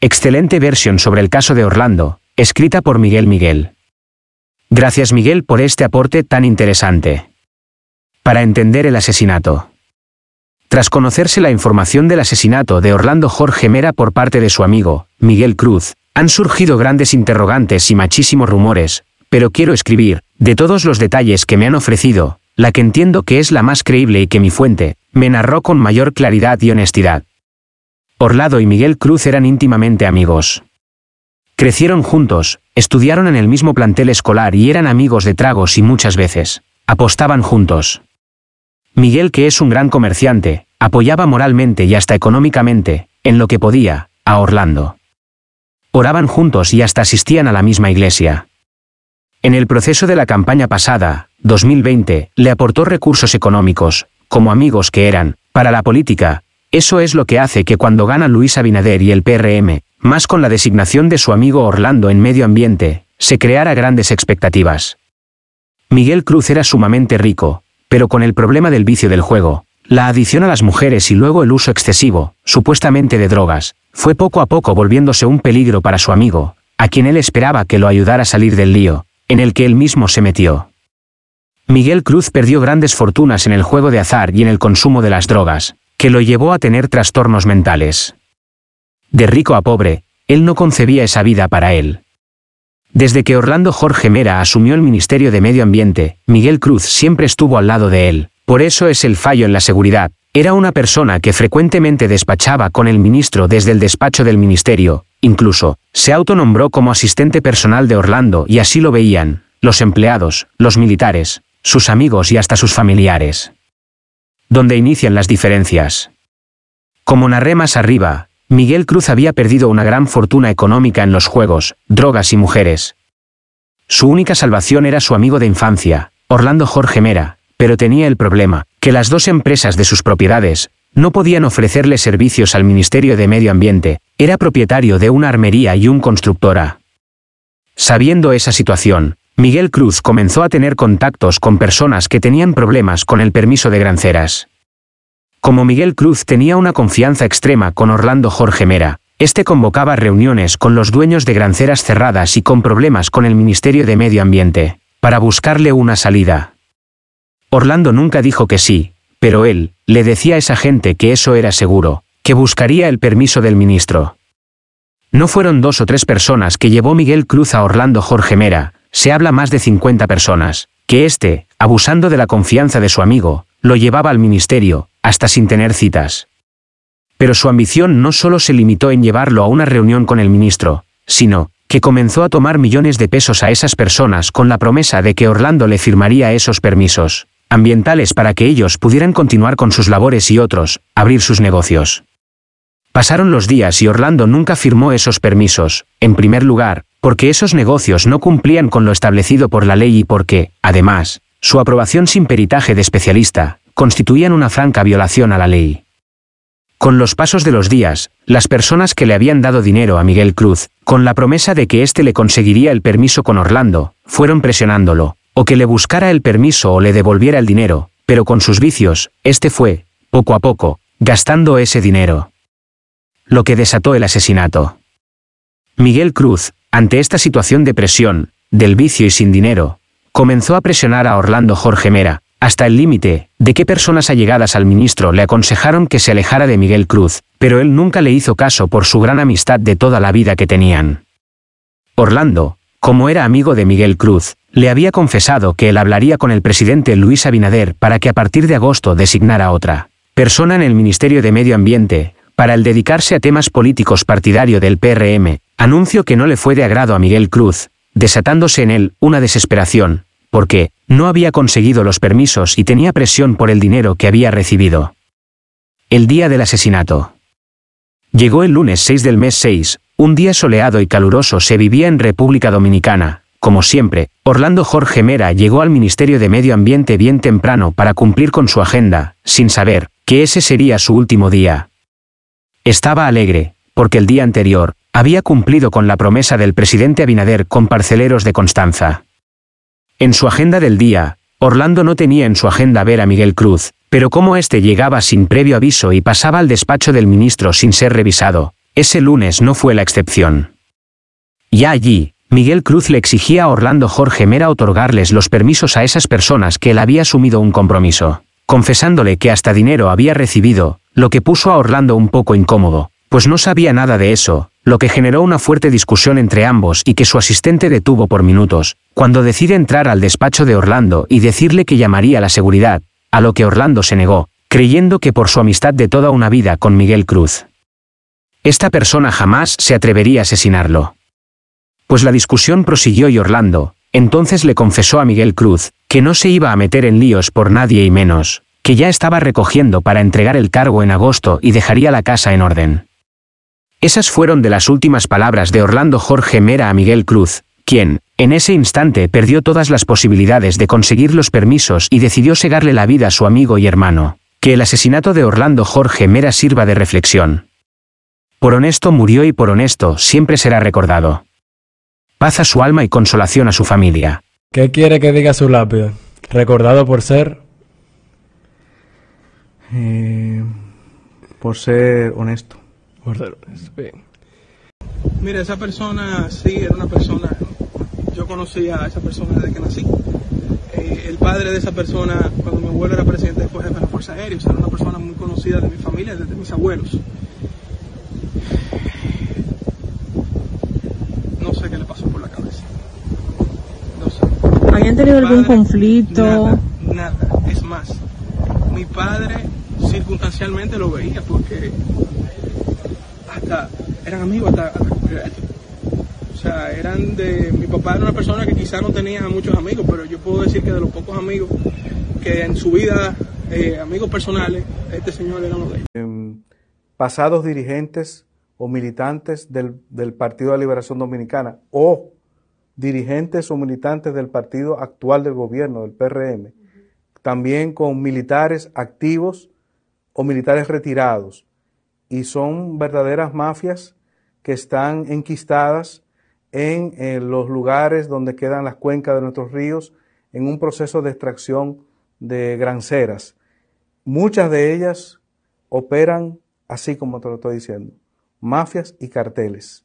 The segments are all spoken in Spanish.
Excelente versión sobre el caso de Orlando, escrita por Miguel Miguel. Gracias Miguel por este aporte tan interesante. Para entender el asesinato. Tras conocerse la información del asesinato de Orlando Jorge Mera por parte de su amigo, Miguel Cruz, han surgido grandes interrogantes y machísimos rumores, pero quiero escribir, de todos los detalles que me han ofrecido, la que entiendo que es la más creíble y que mi fuente, me narró con mayor claridad y honestidad. Orlando y Miguel Cruz eran íntimamente amigos. Crecieron juntos, estudiaron en el mismo plantel escolar y eran amigos de tragos y muchas veces, apostaban juntos. Miguel, que es un gran comerciante, apoyaba moralmente y hasta económicamente, en lo que podía, a Orlando. Oraban juntos y hasta asistían a la misma iglesia. En el proceso de la campaña pasada, 2020, le aportó recursos económicos, como amigos que eran, para la política. Eso es lo que hace que cuando gana Luis Abinader y el PRM, más con la designación de su amigo Orlando en medio ambiente, se creara grandes expectativas. Miguel Cruz era sumamente rico, pero con el problema del vicio del juego, la adición a las mujeres y luego el uso excesivo, supuestamente de drogas, fue poco a poco volviéndose un peligro para su amigo, a quien él esperaba que lo ayudara a salir del lío, en el que él mismo se metió. Miguel Cruz perdió grandes fortunas en el juego de azar y en el consumo de las drogas, que lo llevó a tener trastornos mentales. De rico a pobre, él no concebía esa vida para él. Desde que Orlando Jorge Mera asumió el Ministerio de Medio Ambiente, Miguel Cruz siempre estuvo al lado de él, por eso es el fallo en la seguridad. Era una persona que frecuentemente despachaba con el ministro desde el despacho del ministerio, incluso, se autonombró como asistente personal de Orlando y así lo veían, los empleados, los militares, sus amigos y hasta sus familiares. Donde inician las diferencias. Como narré más arriba, Miguel Cruz había perdido una gran fortuna económica en los juegos, drogas y mujeres. Su única salvación era su amigo de infancia, Orlando Jorge Mera, pero tenía el problema, que las dos empresas de sus propiedades, no podían ofrecerle servicios al Ministerio de Medio Ambiente, era propietario de una armería y un constructora. Sabiendo esa situación, Miguel Cruz comenzó a tener contactos con personas que tenían problemas con el permiso de granceras. Como Miguel Cruz tenía una confianza extrema con Orlando Jorge Mera, este convocaba reuniones con los dueños de granceras cerradas y con problemas con el Ministerio de Medio Ambiente, para buscarle una salida. Orlando nunca dijo que sí, pero él, le decía a esa gente que eso era seguro, que buscaría el permiso del ministro. No fueron dos o tres personas que llevó Miguel Cruz a Orlando Jorge Mera, se habla más de 50 personas, que éste, abusando de la confianza de su amigo, lo llevaba al ministerio, hasta sin tener citas. Pero su ambición no solo se limitó en llevarlo a una reunión con el ministro, sino, que comenzó a tomar millones de pesos a esas personas con la promesa de que Orlando le firmaría esos permisos ambientales para que ellos pudieran continuar con sus labores y otros, abrir sus negocios. Pasaron los días y Orlando nunca firmó esos permisos, en primer lugar, porque esos negocios no cumplían con lo establecido por la ley y porque, además, su aprobación sin peritaje de especialista, constituían una franca violación a la ley. Con los pasos de los días, las personas que le habían dado dinero a Miguel Cruz, con la promesa de que éste le conseguiría el permiso con Orlando, fueron presionándolo, o que le buscara el permiso o le devolviera el dinero, pero con sus vicios, este fue, poco a poco, gastando ese dinero. Lo que desató el asesinato. Miguel Cruz, ante esta situación de presión, del vicio y sin dinero, comenzó a presionar a Orlando Jorge Mera, hasta el límite de que personas allegadas al ministro le aconsejaron que se alejara de Miguel Cruz, pero él nunca le hizo caso por su gran amistad de toda la vida que tenían. Orlando, como era amigo de Miguel Cruz, le había confesado que él hablaría con el presidente Luis Abinader para que a partir de agosto designara otra persona en el Ministerio de Medio Ambiente, para el dedicarse a temas políticos partidario del PRM, anuncio que no le fue de agrado a Miguel Cruz, desatándose en él una desesperación, porque no había conseguido los permisos y tenía presión por el dinero que había recibido. El día del asesinato. Llegó el lunes 6 del mes 6, un día soleado y caluroso se vivía en República Dominicana. Como siempre, Orlando Jorge Mera llegó al Ministerio de Medio Ambiente bien temprano para cumplir con su agenda, sin saber que ese sería su último día. Estaba alegre, porque el día anterior, había cumplido con la promesa del presidente Abinader con parceleros de Constanza. En su agenda del día, Orlando no tenía en su agenda ver a Miguel Cruz, pero como éste llegaba sin previo aviso y pasaba al despacho del ministro sin ser revisado, ese lunes no fue la excepción. Ya allí, Miguel Cruz le exigía a Orlando Jorge Mera otorgarles los permisos a esas personas que él había asumido un compromiso, confesándole que hasta dinero había recibido, lo que puso a Orlando un poco incómodo, pues no sabía nada de eso, lo que generó una fuerte discusión entre ambos y que su asistente detuvo por minutos, cuando decide entrar al despacho de Orlando y decirle que llamaría a la seguridad, a lo que Orlando se negó, creyendo que por su amistad de toda una vida con Miguel Cruz. Esta persona jamás se atrevería a asesinarlo. Pues la discusión prosiguió y Orlando, entonces le confesó a Miguel Cruz, que no se iba a meter en líos por nadie y menos, que ya estaba recogiendo para entregar el cargo en agosto y dejaría la casa en orden. Esas fueron de las últimas palabras de Orlando Jorge Mera a Miguel Cruz, quien, en ese instante perdió todas las posibilidades de conseguir los permisos y decidió segarle la vida a su amigo y hermano. Que el asesinato de Orlando Jorge Mera sirva de reflexión. Por honesto murió y por honesto siempre será recordado. Paz a su alma y consolación a su familia. ¿Qué quiere que diga su lápiz? Recordado por ser... Eh, por ser honesto. Mira, esa persona sí era una persona, yo conocía a esa persona desde que nací. Eh, el padre de esa persona, cuando mi abuelo era presidente, fue de la Fuerza Aérea, era una persona muy conocida de mi familia, desde mis abuelos. No sé qué le pasó por la cabeza. No sé. ¿Habían tenido algún conflicto? Nada, nada, es más, mi padre circunstancialmente lo veía porque eran amigos hasta, O sea, eran de, mi papá era una persona que quizá no tenía muchos amigos, pero yo puedo decir que de los pocos amigos que en su vida, eh, amigos personales, este señor era uno de ellos. Em, pasados dirigentes o militantes del, del Partido de Liberación Dominicana o dirigentes o militantes del partido actual del gobierno, del PRM, también con militares activos o militares retirados y son verdaderas mafias que están enquistadas en eh, los lugares donde quedan las cuencas de nuestros ríos en un proceso de extracción de granceras. Muchas de ellas operan así como te lo estoy diciendo, mafias y carteles,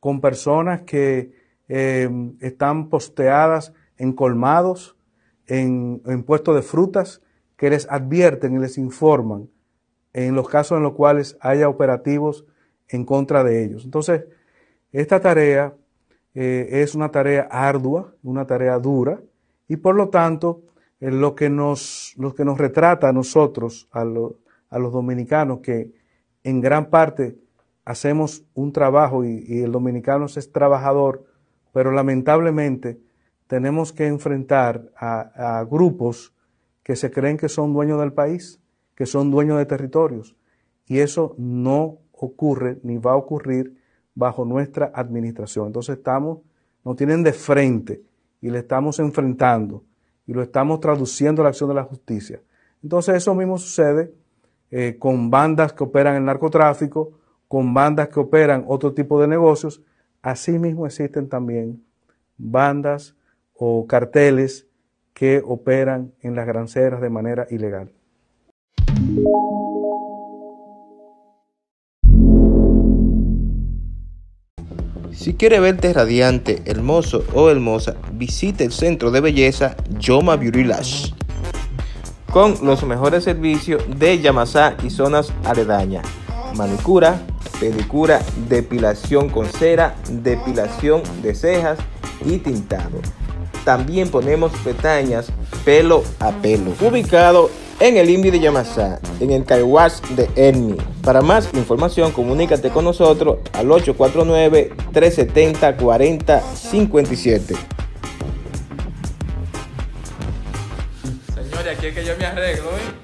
con personas que em, están posteadas en colmados, en, en puestos de frutas, que les advierten y les informan en los casos en los cuales haya operativos en contra de ellos. Entonces, esta tarea eh, es una tarea ardua, una tarea dura, y por lo tanto, eh, lo, que nos, que nos retrata a nosotros, a, los dominicanos, que en gran parte hacemos un trabajo y, el dominicano es trabajador, pero lamentablemente tenemos que enfrentar a grupos que se creen que son dueños del país que son dueños de territorios. Y eso no ocurre ni va a ocurrir bajo nuestra administración. Entonces estamos, nos tienen de frente y le estamos enfrentando y lo estamos traduciendo a la acción de la justicia. Entonces eso mismo sucede eh, con bandas que operan el narcotráfico, con bandas que operan otro tipo de negocios. Asimismo existen también bandas o carteles que operan en las granceras de manera ilegal. Si quiere verte radiante, hermoso o hermosa, visite el centro de belleza Yoma Beauty Lash con los mejores servicios de Yamasá y zonas aledañas. Manicura, pedicura, depilación con cera, depilación de cejas y tintado. También ponemos pestañas pelo a pelo. Ubicado en el INVI de Yamasá, en el Caihuas de Enmi. Para más información, comunícate con nosotros al 849-370-4057. Señores, aquí es que yo me arreglo, ¿eh?